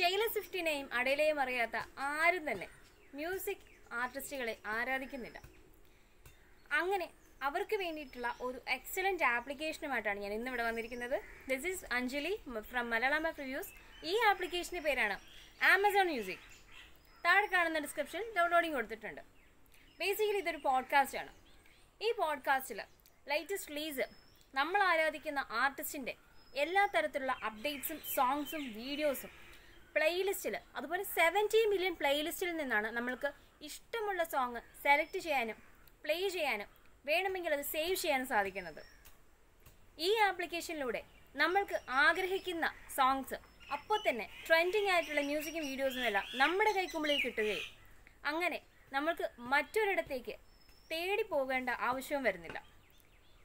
Taylor സ്വിഫ്റ്റിനെയും അടയിലെയും അറിയാത്ത ആരും തന്നെ മ്യൂസിക് ആർട്ടിസ്റ്റുകളെ ആരാധിക്കുന്നില്ല അങ്ങനെ അവർക്ക് വേണ്ടിയിട്ടുള്ള ഒരു എക്സലൻറ്റ് ആപ്ലിക്കേഷനുമായിട്ടാണ് ഞാൻ ഇന്നിവിടെ വന്നിരിക്കുന്നത് this is Anjali from Malayalam reviews ഈ ആപ്ലിക്കേഷൻ്റെ പേരാണ് ആമസോൺ മ്യൂസിക് താഴെ കാണുന്ന ഡിസ്ക്രിപ്ഷൻ ഡൗൺലോഡിങ് കൊടുത്തിട്ടുണ്ട് ബേസിക്കലി ഇതൊരു പോഡ്കാസ്റ്റാണ് ഈ പോഡ്കാസ്റ്റിൽ ലേറ്റസ്റ്റ് റിലീസ് നമ്മൾ ആരാധിക്കുന്ന ആർട്ടിസ്റ്റിൻ്റെ എല്ലാ തരത്തിലുള്ള അപ്ഡേറ്റ്സും സോങ്സും വീഡിയോസും പ്ലേലിസ്റ്റിൽ അതുപോലെ സെവൻറ്റി മില്യൺ പ്ലേലിസ്റ്റിൽ നിന്നാണ് നമ്മൾക്ക് ഇഷ്ടമുള്ള സോങ് സെലക്ട് ചെയ്യാനും പ്ലേ ചെയ്യാനും വേണമെങ്കിൽ അത് സേവ് ചെയ്യാനും സാധിക്കുന്നത് ഈ ആപ്ലിക്കേഷനിലൂടെ നമ്മൾക്ക് ആഗ്രഹിക്കുന്ന സോങ്സ് അപ്പോൾ തന്നെ ട്രെൻഡിങ് ആയിട്ടുള്ള മ്യൂസിക്കും വീഡിയോസും എല്ലാം നമ്മുടെ കൈക്കുമ്പിളിൽ കിട്ടുകയും അങ്ങനെ നമ്മൾക്ക് മറ്റൊരിടത്തേക്ക് തേടി പോകേണ്ട ആവശ്യവും വരുന്നില്ല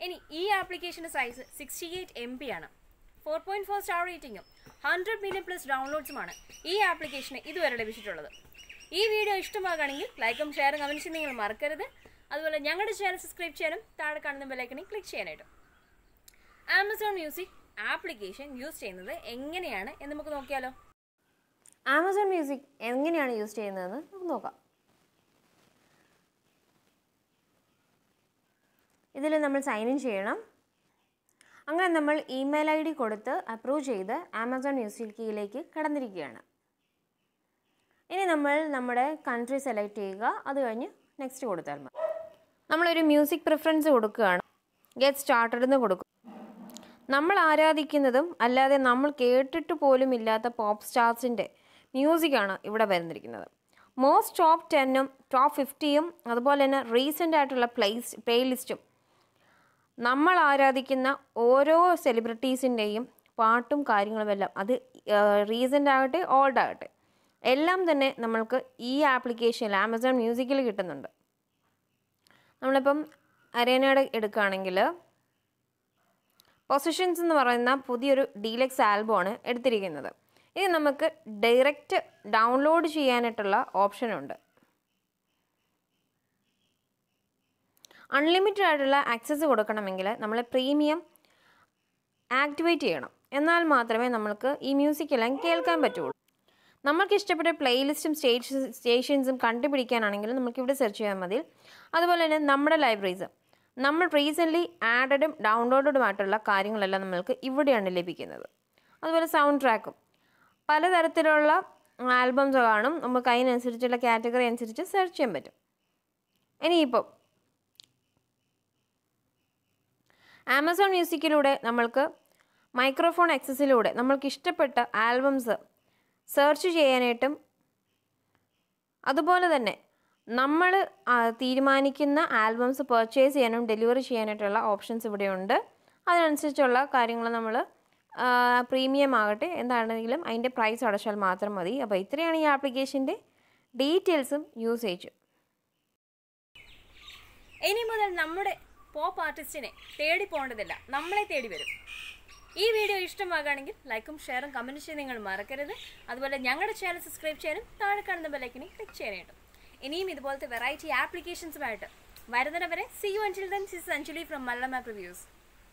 ഇനി ഈ ആപ്ലിക്കേഷൻ്റെ സൈസ് സിക്സ്റ്റി എയ്റ്റ് എം ആണ് ഫോർ പോയിന്റ് ഫോർ സ്റ്റാർ റേറ്റിംഗും ഹൺഡ്രഡ് മില്യൺ പ്ലസ് ഡൗൺലോഡ്സുമാണ് ഈ ആപ്ലിക്കേഷന് ഇതുവരെ ലഭിച്ചിട്ടുള്ളത് ഈ വീഡിയോ ഇഷ്ടമാകുകയാണെങ്കിൽ ലൈക്കും ഷെയറും കമൻസും നിങ്ങൾ മറക്കരുത് അതുപോലെ ഞങ്ങളുടെ ചാനൽ സബ്സ്ക്രൈബ് ചെയ്യാനും താഴെ കാണുന്ന ബെലൈക്കണിൽ ക്ലിക്ക് ചെയ്യാനായിട്ടും ആമസോൺ മ്യൂസിക് ആപ്ലിക്കേഷൻ യൂസ് ചെയ്യുന്നത് എങ്ങനെയാണ് എന്ന് നമുക്ക് നോക്കിയാലോ ആമസോൺ മ്യൂസിക് എങ്ങനെയാണ് യൂസ് ചെയ്യുന്നതെന്ന് നമുക്ക് നോക്കാം ഇതിൽ നമ്മൾ സൈൻ ഇൻ ചെയ്യണം അങ്ങനെ നമ്മൾ ഇമെയിൽ ഐ ഡി കൊടുത്ത് അപ്രൂവ് ചെയ്ത് ആമസോൺ മ്യൂസിക് കടന്നിരിക്കുകയാണ് ഇനി നമ്മൾ നമ്മുടെ കൺട്രി സെലക്ട് ചെയ്യുക അത് കഴിഞ്ഞ് നെക്സ്റ്റ് കൊടുത്താൽ മതി നമ്മളൊരു മ്യൂസിക് പ്രിഫറൻസ് കൊടുക്കുകയാണ് ഗെറ്റ് സ്റ്റാർട്ടഡ് എന്ന് കൊടുക്കും നമ്മൾ ആരാധിക്കുന്നതും അല്ലാതെ നമ്മൾ കേട്ടിട്ട് പോലും ഇല്ലാത്ത പോപ്പ് സ്റ്റാർസിൻ്റെ മ്യൂസിക്കാണ് ഇവിടെ വരുന്നിരിക്കുന്നത് മോസ്റ്റ് ടോപ്പ് ടെന്നും ടോപ്പ് ഫിഫ്റ്റിയും അതുപോലെ തന്നെ റീസെൻ്റ് ആയിട്ടുള്ള പ്ലേസ് പ്ലേലിസ്റ്റും നമ്മൾ ആരാധിക്കുന്ന ഓരോ സെലിബ്രിറ്റീസിൻ്റെയും പാട്ടും കാര്യങ്ങളും എല്ലാം അത് റീസെൻ്റ് ആകട്ടെ ഓൾഡ് ആകട്ടെ എല്ലാം തന്നെ നമ്മൾക്ക് ഈ ആപ്ലിക്കേഷനിൽ ആമസോൺ മ്യൂസിക്കിൽ കിട്ടുന്നുണ്ട് നമ്മളിപ്പം അരേനയുടെ എടുക്കുകയാണെങ്കിൽ പൊസിഷൻസ് എന്ന് പറയുന്ന പുതിയൊരു ഡീലക്സ് ആൽബമാണ് എടുത്തിരിക്കുന്നത് ഇത് നമുക്ക് ഡയറക്റ്റ് ഡൗൺലോഡ് ചെയ്യാനായിട്ടുള്ള ഓപ്ഷനുണ്ട് അൺലിമിറ്റഡ് ആയിട്ടുള്ള ആക്സസ് കൊടുക്കണമെങ്കിൽ നമ്മൾ പ്രീമിയം ആക്ടിവേറ്റ് ചെയ്യണം എന്നാൽ മാത്രമേ നമ്മൾക്ക് ഈ മ്യൂസിക് എല്ലാം കേൾക്കാൻ പറ്റുള്ളൂ നമ്മൾക്ക് ഇഷ്ടപ്പെട്ട പ്ലേലിസ്റ്റും സ്റ്റേഷ സ്റ്റേഷൻസും കണ്ടുപിടിക്കാനാണെങ്കിൽ ഇവിടെ സെർച്ച് ചെയ്യാൻ മതി അതുപോലെ തന്നെ നമ്മുടെ ലൈബ്രറീസ് നമ്മൾ റീസെൻ്റ്ലി ആഡഡും ഡൗൺലോഡുമായിട്ടുള്ള കാര്യങ്ങളെല്ലാം നമ്മൾക്ക് ഇവിടെയാണ് ലഭിക്കുന്നത് അതുപോലെ സൗണ്ട് ട്രാക്കും പലതരത്തിലുള്ള ആൽബംസ് കാണും നമുക്ക് അതിനനുസരിച്ചുള്ള കാറ്റഗറി അനുസരിച്ച് സെർച്ച് ചെയ്യാൻ പറ്റും ഇനിയിപ്പോൾ ആമസോൺ മ്യൂസിക്കിലൂടെ നമ്മൾക്ക് മൈക്രോഫോൺ ആക്സസിലൂടെ നമ്മൾക്ക് ഇഷ്ടപ്പെട്ട ആൽബംസ് സെർച്ച് ചെയ്യാനായിട്ടും അതുപോലെ തന്നെ നമ്മൾ തീരുമാനിക്കുന്ന ആൽബംസ് പർച്ചേസ് ചെയ്യാനും ഡെലിവറി ചെയ്യാനായിട്ടുള്ള ഓപ്ഷൻസ് ഇവിടെയുണ്ട് അതിനനുസരിച്ചുള്ള കാര്യങ്ങൾ നമ്മൾ പ്രീമിയം ആകട്ടെ എന്താണെങ്കിലും അതിൻ്റെ പ്രൈസ് അടച്ചാൽ മാത്രം മതി അപ്പോൾ ഇത്രയാണ് ഈ ആപ്ലിക്കേഷൻ്റെ ഡീറ്റെയിൽസും യൂസേജും ഇനി മുതൽ നമ്മുടെ പോപ്പ് ആർട്ടിസ്റ്റിനെ തേടി പോകേണ്ടതില്ല നമ്മളെ തേടി വരും ഈ വീഡിയോ ഇഷ്ടമാകുകയാണെങ്കിൽ ലൈക്കും ഷെയറും കമൻറ്റ് ചെയ്ത് നിങ്ങൾ മറക്കരുത് അതുപോലെ ഞങ്ങളുടെ ചാനൽ സബ്സ്ക്രൈബ് ചെയ്യാനും താഴെ കാണുന്ന ബെല്ലൈക്കിനെ ക്ലിക്ക് ചെയ്യാനായിട്ടും ഇനിയും ഇതുപോലത്തെ വെറൈറ്റി ആപ്ലിക്കേഷൻസുമായിട്ട് വരുന്നവരെ സി യു അഞ്ചിൽ then this is Anjali from Mallama reviews